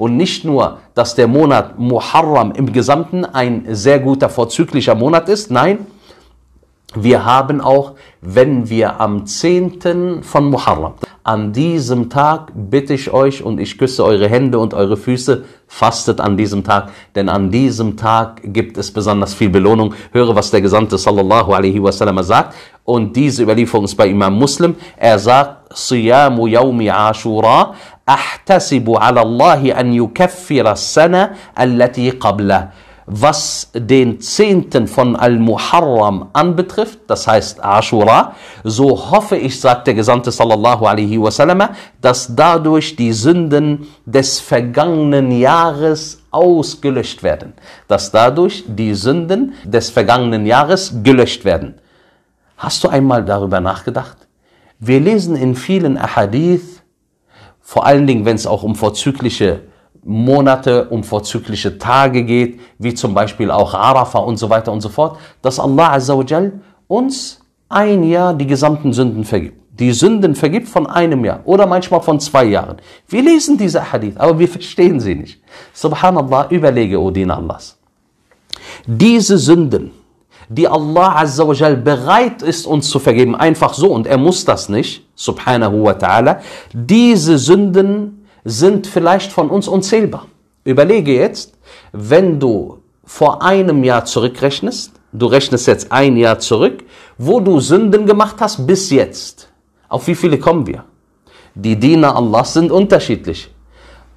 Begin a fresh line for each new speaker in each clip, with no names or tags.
Und nicht nur, dass der Monat Muharram im Gesamten ein sehr guter, vorzüglicher Monat ist, nein, wir haben auch, wenn wir am 10. von Muharram, an diesem Tag bitte ich euch und ich küsse eure Hände und eure Füße, fastet an diesem Tag, denn an diesem Tag gibt es besonders viel Belohnung. Höre, was der Gesandte sallallahu alaihi wasallam sagt und diese Überlieferung ist bei Imam Muslim. Er sagt, Siyamu yawmi Ashura, ahtasibu ala Allahi an yukaffira sana allati qabla was den Zehnten von Al-Muharram anbetrifft, das heißt Ashura, so hoffe ich, sagt der Gesandte sallallahu alaihi wasallam, dass dadurch die Sünden des vergangenen Jahres ausgelöscht werden. Dass dadurch die Sünden des vergangenen Jahres gelöscht werden. Hast du einmal darüber nachgedacht? Wir lesen in vielen Ahadith, vor allen Dingen, wenn es auch um vorzügliche Monate, um vorzügliche Tage geht, wie zum Beispiel auch Arafah und so weiter und so fort, dass Allah Azzawajal uns ein Jahr die gesamten Sünden vergibt. Die Sünden vergibt von einem Jahr oder manchmal von zwei Jahren. Wir lesen diese Hadith, aber wir verstehen sie nicht. Subhanallah, überlege, O Diener Allahs. Diese Sünden, die Allah Azzawajal bereit ist, uns zu vergeben, einfach so, und er muss das nicht, subhanahu wa ta'ala, diese Sünden sind vielleicht von uns unzählbar. Überlege jetzt, wenn du vor einem Jahr zurückrechnest, du rechnest jetzt ein Jahr zurück, wo du Sünden gemacht hast bis jetzt. Auf wie viele kommen wir? Die Diener Allahs sind unterschiedlich.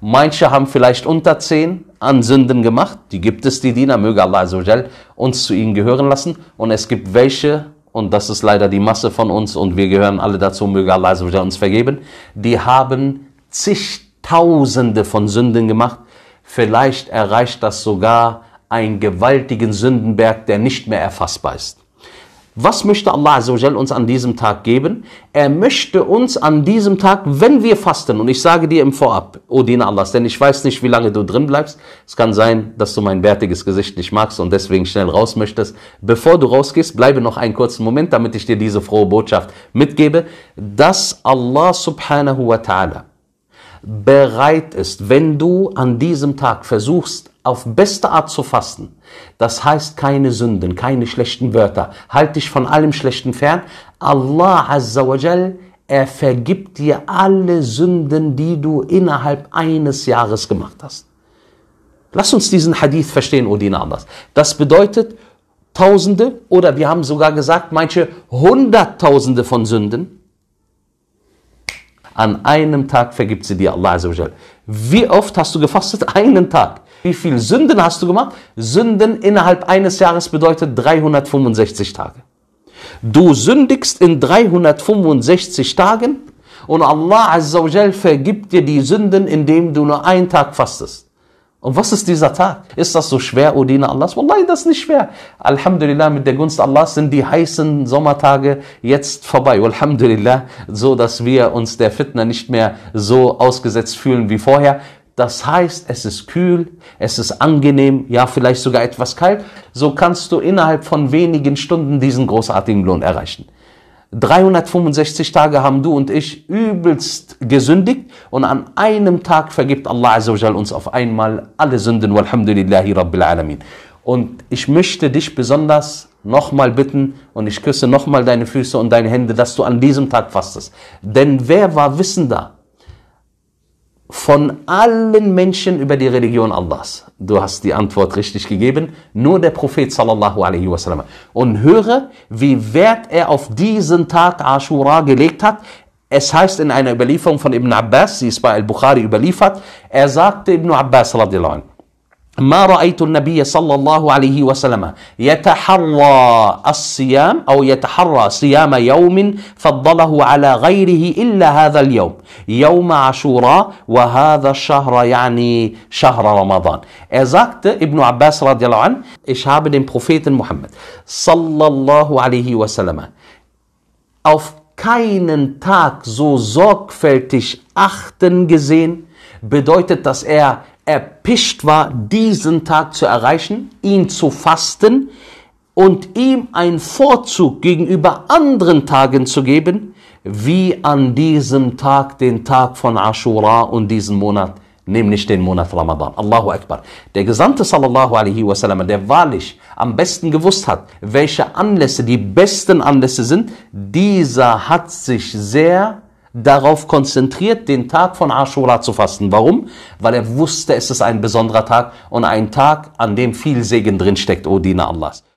Manche haben vielleicht unter zehn an Sünden gemacht. Die gibt es, die Diener. Möge Allah Azzawajal uns zu ihnen gehören lassen. Und es gibt welche, und das ist leider die Masse von uns, und wir gehören alle dazu, möge Allah Azzawajal uns vergeben, die haben zicht Tausende von Sünden gemacht. Vielleicht erreicht das sogar einen gewaltigen Sündenberg, der nicht mehr erfassbar ist. Was möchte Allah Azzawajal uns an diesem Tag geben? Er möchte uns an diesem Tag, wenn wir fasten, und ich sage dir im Vorab, O Diener Allahs, denn ich weiß nicht, wie lange du drin bleibst. Es kann sein, dass du mein bärtiges Gesicht nicht magst und deswegen schnell raus möchtest. Bevor du rausgehst, bleibe noch einen kurzen Moment, damit ich dir diese frohe Botschaft mitgebe, dass Allah subhanahu wa ta'ala bereit ist, wenn du an diesem Tag versuchst, auf beste Art zu fasten, das heißt keine Sünden, keine schlechten Wörter, halt dich von allem Schlechten fern, Allah Azza wa Jal, er vergibt dir alle Sünden, die du innerhalb eines Jahres gemacht hast. Lass uns diesen Hadith verstehen, Odin anders. Das bedeutet Tausende oder wir haben sogar gesagt, manche Hunderttausende von Sünden an einem Tag vergibt sie dir Allah Azzawajal. Wie oft hast du gefastet? Einen Tag. Wie viele Sünden hast du gemacht? Sünden innerhalb eines Jahres bedeutet 365 Tage. Du sündigst in 365 Tagen und Allah Azzawajal vergibt dir die Sünden, indem du nur einen Tag fastest. Und was ist dieser Tag? Ist das so schwer, O Diener Allahs? Wallahi, das ist nicht schwer. Alhamdulillah, mit der Gunst Allahs sind die heißen Sommertage jetzt vorbei. Alhamdulillah, so dass wir uns der Fitna nicht mehr so ausgesetzt fühlen wie vorher. Das heißt, es ist kühl, es ist angenehm, ja, vielleicht sogar etwas kalt. So kannst du innerhalb von wenigen Stunden diesen großartigen Lohn erreichen. 365 Tage haben du und ich übelst gesündigt und an einem Tag vergibt Allah Azzawajal uns auf einmal alle Sünden. Walhamdulillahi Rabbil Alamin. Und ich möchte dich besonders nochmal bitten und ich küsse nochmal deine Füße und deine Hände, dass du an diesem Tag fastest. Denn wer war wissender von allen Menschen über die Religion Allahs? Du hast die Antwort richtig gegeben, nur der Prophet sallallahu alaihi wasallam. Und höre, wie Wert er auf diesen Tag Ashura gelegt hat. Es heißt in einer Überlieferung von Ibn Abbas, sie ist bei Al-Bukhari überliefert, er sagte Ibn Abbas radiallahu anhu, ما رايت النبي صلى الله عليه وسلم يتحرى الصيام او يتحرى صيام يوم فضله على غيره الا هذا اليوم يوم عاشوراء وهذا الشهر يعني شهر رمضان ازاكت ابن عباس رضي الله عنه ich habe den محمد صلى الله عليه وسلم auf keinen Tag so sorgfältig أختن جزين bedeutet dass er erpicht war, diesen Tag zu erreichen, ihn zu fasten und ihm einen Vorzug gegenüber anderen Tagen zu geben, wie an diesem Tag, den Tag von Ashura und diesen Monat, nämlich den Monat Ramadan. Allahu Akbar. Der Gesandte sallallahu alaihi wasallam, der wahrlich am besten gewusst hat, welche Anlässe die besten Anlässe sind, dieser hat sich sehr darauf konzentriert, den Tag von Ashura zu fasten. Warum? Weil er wusste, es ist ein besonderer Tag und ein Tag, an dem viel Segen drinsteckt, o Diener Allahs.